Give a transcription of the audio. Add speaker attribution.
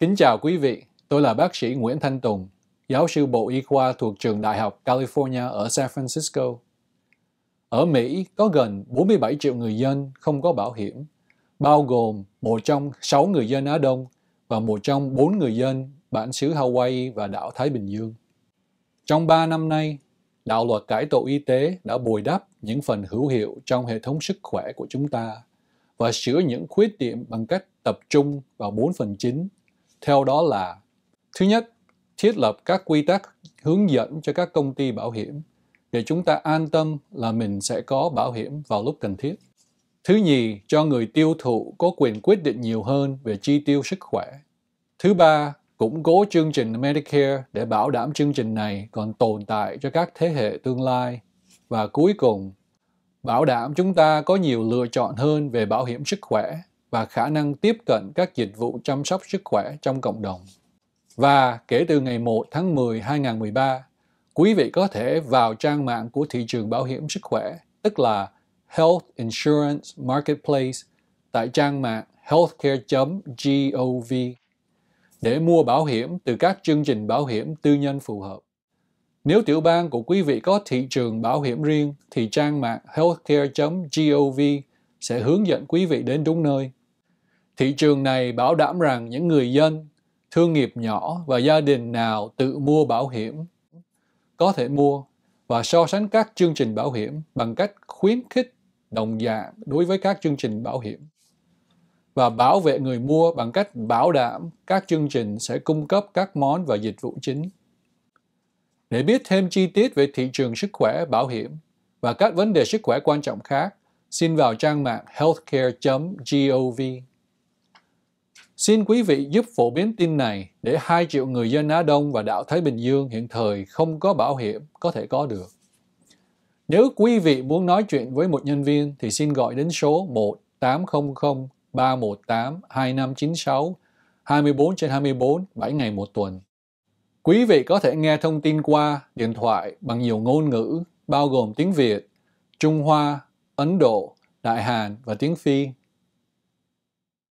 Speaker 1: Kính chào quý vị, tôi là bác sĩ Nguyễn Thanh Tùng, giáo sư Bộ Y khoa thuộc trường Đại học California ở San Francisco. Ở Mỹ có gần 47 triệu người dân không có bảo hiểm, bao gồm một trong 6 người dân Á Đông và một trong 4 người dân bản xứ Hawaii và đảo Thái Bình Dương. Trong 3 năm nay, đạo luật cải tổ y tế đã bồi đắp những phần hữu hiệu trong hệ thống sức khỏe của chúng ta và sửa những khuyết điểm bằng cách tập trung vào bốn phần chính theo đó là thứ nhất thiết lập các quy tắc hướng dẫn cho các công ty bảo hiểm để chúng ta an tâm là mình sẽ có bảo hiểm vào lúc cần thiết. Thứ nhì, cho người tiêu thụ có quyền quyết định nhiều hơn về chi tiêu sức khỏe. Thứ ba, củng cố chương trình Medicare để bảo đảm chương trình này còn tồn tại cho các thế hệ tương lai. Và cuối cùng, bảo đảm chúng ta có nhiều lựa chọn hơn về bảo hiểm sức khỏe và khả năng tiếp cận các dịch vụ chăm sóc sức khỏe trong cộng đồng. Và kể từ ngày 1 tháng 10 2013, quý vị có thể vào trang mạng của thị trường bảo hiểm sức khỏe, tức là Health Insurance Marketplace tại trang mạng healthcare.gov để mua bảo hiểm từ các chương trình bảo hiểm tư nhân phù hợp. Nếu tiểu bang của quý vị có thị trường bảo hiểm riêng thì trang mạng healthcare.gov sẽ hướng dẫn quý vị đến đúng nơi. Thị trường này bảo đảm rằng những người dân, thương nghiệp nhỏ và gia đình nào tự mua bảo hiểm có thể mua và so sánh các chương trình bảo hiểm bằng cách khuyến khích đồng dạng đối với các chương trình bảo hiểm và bảo vệ người mua bằng cách bảo đảm các chương trình sẽ cung cấp các món và dịch vụ chính. Để biết thêm chi tiết về thị trường sức khỏe bảo hiểm và các vấn đề sức khỏe quan trọng khác, xin vào trang mạng healthcare.gov. Xin quý vị giúp phổ biến tin này để 2 triệu người dân Á Đông và đảo Thái Bình Dương hiện thời không có bảo hiểm có thể có được. Nếu quý vị muốn nói chuyện với một nhân viên thì xin gọi đến số 1 800 318 2596 24 trên 24 7 ngày một tuần. Quý vị có thể nghe thông tin qua điện thoại bằng nhiều ngôn ngữ bao gồm tiếng Việt, Trung Hoa, Ấn Độ, Đại Hàn và tiếng Phi